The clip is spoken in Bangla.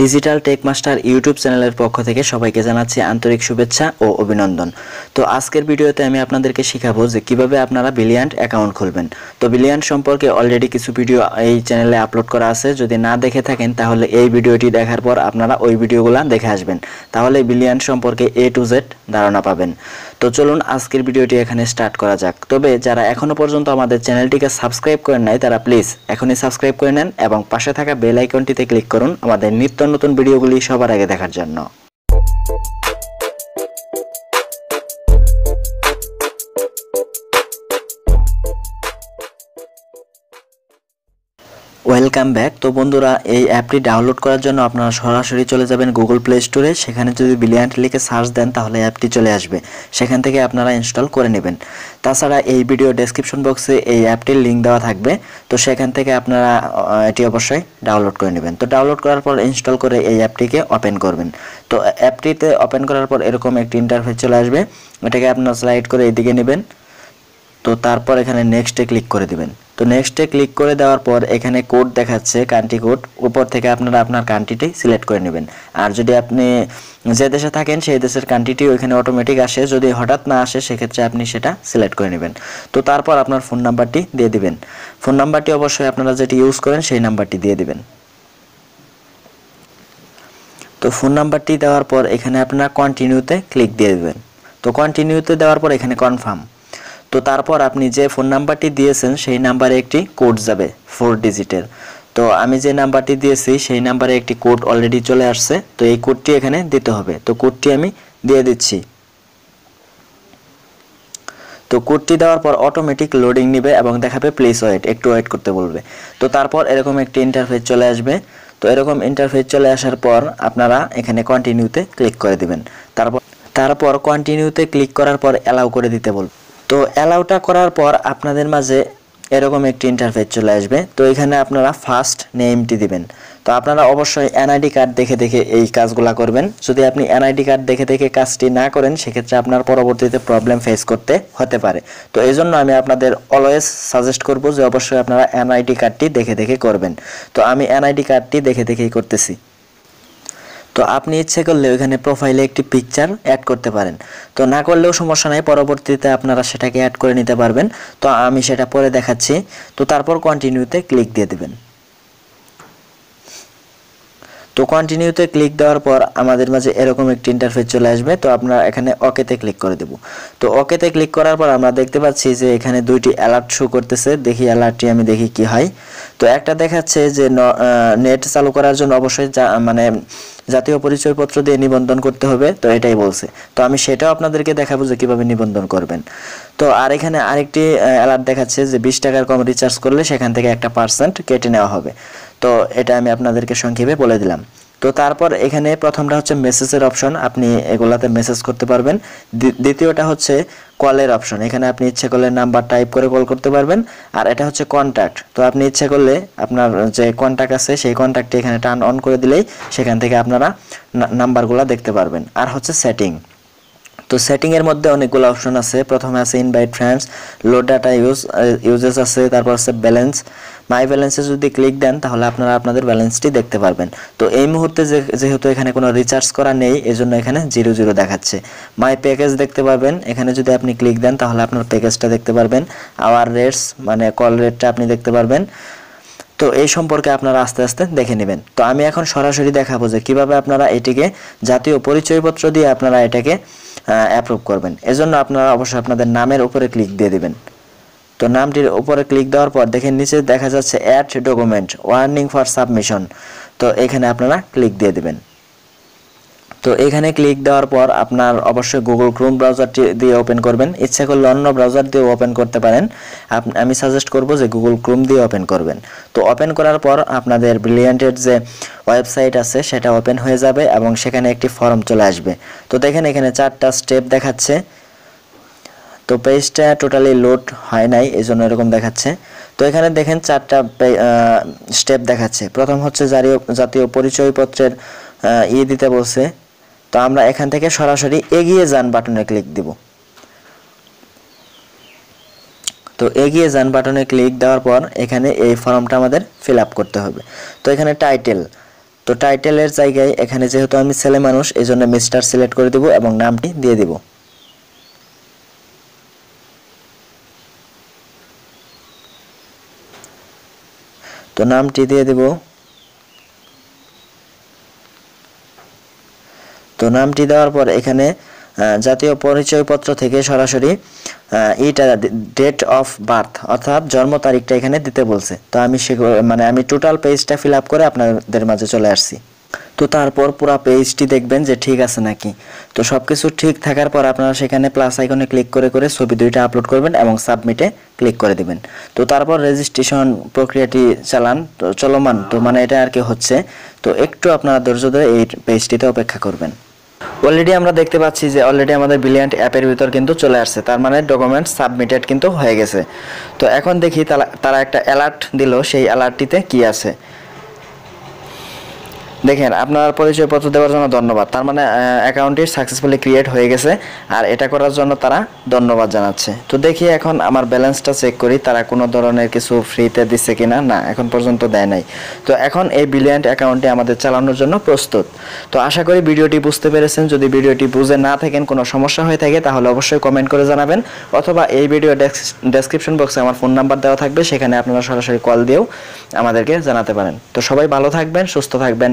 ডিজিটাল টেক মাস্টার ইউটিউব চ্যানেলের পক্ষ থেকে সবাইকে জানাচ্ছি আন্তরিক শুভেচ্ছা ও অভিনন্দন তো আজকের ভিডিওতে আমি আপনাদেরকে শেখাবো যে কিভাবে আপনারা বিলিয়ান্ট অ্যাকাউন্ট খুলবেন তো বিলিয়ান্ট সম্পর্কে অলরেডি কিছু ভিডিও এই চ্যানেলে আপলোড করা আছে যদি না দেখে থাকেন তাহলে এই ভিডিওটি দেখার পর আপনারা ওই ভিডিওগুলো দেখে আসবেন তাহলে বিলিয়ান্ট সম্পর্কে এ টু জেড ধারণা পাবেন তো চলুন আজকের ভিডিওটি এখানে স্টার্ট করা যাক তবে যারা এখনো পর্যন্ত আমাদের চ্যানেলটিকে সাবস্ক্রাইব করেন নাই তারা প্লিজ এখনই সাবস্ক্রাইব করে নেন এবং পাশে থাকা বেল আইকনটিতে ক্লিক করুন আমাদের নিত্য নতুন ভিডিওগুলি সবার আগে দেখার জন্য ওয়েলকাম ব্যাক তো বন্ধুরা এই অ্যাপটি ডাউনলোড করার জন্য আপনারা সরাসরি চলে যাবেন গুগল প্লে স্টোরে সেখানে যদি ব্রিলিয়ান্ট লিখে সার্চ দেন তাহলে অ্যাপটি চলে আসবে সেখান থেকে আপনারা ইনস্টল করে নেবেন তাছাড়া এই ভিডিও ডেসক্রিপশন বক্সে এই অ্যাপটির লিঙ্ক দেওয়া থাকবে তো সেখান থেকে আপনারা এটি অবশ্যই ডাউনলোড করে নেবেন তো ডাউনলোড করার পর ইনস্টল করে এই অ্যাপটিকে ওপেন করবেন তো অ্যাপটিতে ওপেন করার পর এরকম একটি ইন্টারফেস চলে আসবে এটাকে আপনারা স্লাইড করে এদিকে নেবেন তো তারপর এখানে নেক্সটে ক্লিক করে দেবেন তো নেক্সটে ক্লিক করে দেওয়ার পর এখানে কোড দেখাচ্ছে কান্ট্রি কোড উপর থেকে আপনারা আপনার কান্ট্রিটি সিলেক্ট করে নেবেন আর যদি আপনি যে দেশে থাকেন সেই দেশের কান্ট্রিটি ওইখানে অটোমেটিক আসে যদি হঠাৎ না আসে সেক্ষেত্রে আপনি সেটা সিলেক্ট করে নেবেন তো তারপর আপনার ফোন নাম্বারটি দিয়ে দিবেন ফোন নাম্বারটি অবশ্যই আপনারা যেটি ইউজ করেন সেই নাম্বারটি দিয়ে দিবেন তো ফোন নাম্বারটি দেওয়ার পর এখানে আপনারা কন্টিনিউতে ক্লিক দিয়ে দেবেন তো কন্টিনিউতে দেওয়ার পর এখানে কনফার্ম তো তারপর আপনি যে ফোন নাম্বারটি দিয়েছেন সেই নাম্বারে একটি কোড যাবে ফোর ডিজিটের তো আমি যে নাম্বারটি দিয়েছি সেই নাম্বারে একটি কোড অলরেডি চলে আসছে তো এই কোডটি এখানে দিতে হবে তো কোডটি আমি দিয়ে দিচ্ছি তো কোডটি দেওয়ার পর অটোমেটিক লোডিং নেবে এবং দেখাবে প্লেস ওয়েট একটু ওয়েট করতে বলবে তো তারপর এরকম একটি ইন্টারফেস চলে আসবে তো এরকম ইন্টারফেস চলে আসার পর আপনারা এখানে কন্টিনিউতে ক্লিক করে দিবেন তারপর তারপর কন্টিনিউতে ক্লিক করার পর অ্যালাউ করে দিতে বলবে তো অ্যালাউটা করার পর আপনাদের মাঝে এরকম একটি ইন্টারফেস চলে আসবে তো এখানে আপনারা ফার্স্ট নেমটি দিবেন তো আপনারা অবশ্যই এনআইডি কার্ড দেখে দেখে এই কাজগুলো করবেন যদি আপনি এনআইডি কার্ড দেখে দেখে কাজটি না করেন সেক্ষেত্রে আপনার পরবর্তীতে প্রবলেম ফেস করতে হতে পারে তো এই জন্য আমি আপনাদের অলওয়েজ সাজেস্ট করব যে অবশ্যই আপনারা এনআইডি কার্ডটি দেখে দেখে করবেন তো আমি এনআইডি কার্ডটি দেখে দেখেই করতেছি তো আপনি ইচ্ছে করলে ওইখানে প্রোফাইলে একটি পিকচার অ্যাড করতে পারেন তো না করলেও সমস্যা নাই পরবর্তীতে আপনারা সেটাকে অ্যাড করে নিতে পারবেন তো আমি সেটা পরে দেখাচ্ছি তো তারপর কন্টিনিউতে ক্লিক দিয়ে দেবেন তো কন্টিনিউতে ক্লিক দেওয়ার পর আমাদের মাঝে এরকম একটি ইন্টারফেস চলে আসবে তো আপনারা এখানে ওকেতে ক্লিক করে দেব তো ওকেতে ক্লিক করার পর আমরা দেখতে পাচ্ছি যে এখানে দুইটি অ্যালার্ট শো করতেছে দেখি অ্যালার্টটি আমি দেখি কি হয় তো একটা দেখাচ্ছে যে নেট চালু করার জন্য অবশ্যই মানে জাতীয় পরিচয়পত্র দিয়ে নিবন্ধন করতে হবে তো এটাই বলছে তো আমি সেটাও আপনাদেরকে দেখাবো যে কীভাবে নিবন্ধন করবেন তো আর এখানে আরেকটি অ্যালার্ট দেখাচ্ছে যে বিশ টাকার কম রিচার্জ করলে সেখান থেকে একটা পার্সেন্ট কেটে নেওয়া হবে তো এটা আমি আপনাদেরকে সংক্ষেপে বলে দিলাম তো তারপর এখানে প্রথমটা হচ্ছে মেসেজের অপশন আপনি এগুলাতে মেসেজ করতে পারবেন দ্বিতীয়টা হচ্ছে কলের অপশন এখানে আপনি ইচ্ছে করলে নাম্বার টাইপ করে কল করতে পারবেন আর এটা হচ্ছে কন্ট্যাক্ট তো আপনি ইচ্ছে করলে আপনার যে কন্ট্যাক্ট আছে সেই কন্ট্যাক্টটি এখানে টার্ন অন করে দিলেই সেখান থেকে আপনারা নাম্বারগুলো দেখতে পারবেন আর হচ্ছে সেটিং তো সেটিংয়ের মধ্যে অনেকগুলো অপশন আছে প্রথমে আছে invite friends load data use usages আছে তারপর আছে ব্যালেন্স মাই ব্যালেন্সে যদি ক্লিক দেন তাহলে আপনারা আপনাদের ব্যালেন্সটি দেখতে পারবেন তো এই মুহূর্তে যেহেতু এখানে কোনো রিচার্জ করা নেই এজন্য এখানে জিরো জিরো দেখাচ্ছে মাই প্যাকেজ দেখতে পাবেন এখানে যদি আপনি ক্লিক দেন তাহলে আপনার প্যাকেজটা দেখতে পারবেন আওয়ার রেটস মানে কল রেটটা আপনি দেখতে পারবেন তো এই সম্পর্কে আপনারা আস্তে আস্তে দেখে নেবেন তো আমি এখন সরাসরি দেখাবো যে কীভাবে আপনারা এটিকে জাতীয় পরিচয়পত্র দিয়ে আপনারা এটাকে অ্যাপ্রুভ করবেন এজন্য আপনারা অবশ্যই আপনাদের নামের উপরে ক্লিক দিয়ে দেবেন তো নামটির উপরে ক্লিক দেওয়ার পর দেখেন নিচে দেখা যাচ্ছে add document warning for submission তো এখানে আপনারা ক্লিক দিয়ে দেবেন তো এখানে ক্লিক দেওয়ার পর আপনার অবশ্যই গুগল ক্রোম ব্রাউজারটি দিয়ে ওপেন করবেন ইচ্ছা করলে অন্য ব্রাউজার দিয়ে ওপেন করতে পারেন আমি সাজেস্ট করব যে গুগল ক্রোম দিয়ে ওপেন করবেন তো ওপেন করার পর আপনাদের ব্রিলিয়ান্টের যে ওয়েবসাইট আছে সেটা ওপেন হয়ে যাবে এবং সেখানে একটি ফর্ম চলে আসবে তো দেখেন এখানে চারটা স্টেপ দেখাচ্ছে তো পেজটা টোটালি লোড হয় নাই এই জন্য এরকম দেখাচ্ছে তো এখানে দেখেন চারটা স্টেপ দেখাচ্ছে প্রথম হচ্ছে জাতীয় পরিচয়পত্রের ইয়ে দিতে বলছে তো আমরা এখান থেকে সরাসরি এগিয়ে যান বাটনে ক্লিক দিব তো এগিয়ে যান বাটনে ক্লিক দেওয়ার পর এখানে এই ফর্মটা আমাদের ফিল করতে হবে তো এখানে টাইটেল তো টাইটেলের জায়গায় এখানে যেহেতু আমি ছেলে মানুষ এই জন্য মিস্টার সিলেক্ট করে দেবো এবং নামটি দিয়ে দেবো তো নামটি দিয়ে দেব তো নামটি দেওয়ার পর এখানে জাতীয় পরিচয়পত্র থেকে সরাসরি এটা ডেট অফ বার্থ অর্থাৎ জন্ম তারিখটা এখানে দিতে বলছে তো আমি সে মানে আমি টোটাল পেজটা ফিল আপ করে আপনাদের মাঝে চলে আসছি তো তারপর পুরো পেজটি দেখবেন যে ঠিক আছে নাকি তো সব কিছু ঠিক থাকার পর আপনারা সেখানে প্লাস আইকনে ক্লিক করে করে ছবি দুইটা আপলোড করবেন এবং সাবমিটে ক্লিক করে দিবেন তো তারপর রেজিস্ট্রেশন প্রক্রিয়াটি চালান তো চলমান তো মানে এটা আর কি হচ্ছে তো একটু আপনারা ধৈর্য ধরে এই পেজটিতে অপেক্ষা করবেন অলরেডি আমরা দেখতে পাচ্ছি যে অলরেডি আমাদের ব্রিলিয়ান্ট অ্যাপের ভিতর কিন্তু চলে আসছে তার মানে ডকুমেন্ট সাবমিটেড কিন্তু হয়ে গেছে তো এখন দেখি তারা একটা অ্যালার্ট দিল সেই অ্যালার্টটিতে কি আছে দেখেন আপনার পরিচয়পত্র দেওয়ার জন্য ধন্যবাদ তার মানে অ্যাকাউন্টটি সাকসেসফুলি ক্রিয়েট হয়ে গেছে আর এটা করার জন্য তারা ধন্যবাদ জানাচ্ছে তো দেখি এখন আমার ব্যালেন্সটা চেক করি তারা কোনো ধরনের কিছু ফ্রিতে দিচ্ছে কিনা না এখন পর্যন্ত দেয় নাই তো এখন এই ব্রিলিয়ান্ট অ্যাকাউন্টটি আমাদের চালানোর জন্য প্রস্তুত তো আশা করি ভিডিওটি বুঝতে পেরেছেন যদি ভিডিওটি বুঝে না থাকেন কোনো সমস্যা হয়ে থাকে তাহলে অবশ্যই কমেন্ট করে জানাবেন অথবা এই ভিডিও ডেসক্রিপশন বক্সে আমার ফোন নাম্বার দেওয়া থাকবে সেখানে আপনারা সরাসরি কল দিয়েও আমাদেরকে জানাতে পারেন তো সবাই ভালো থাকবেন সুস্থ থাকবেন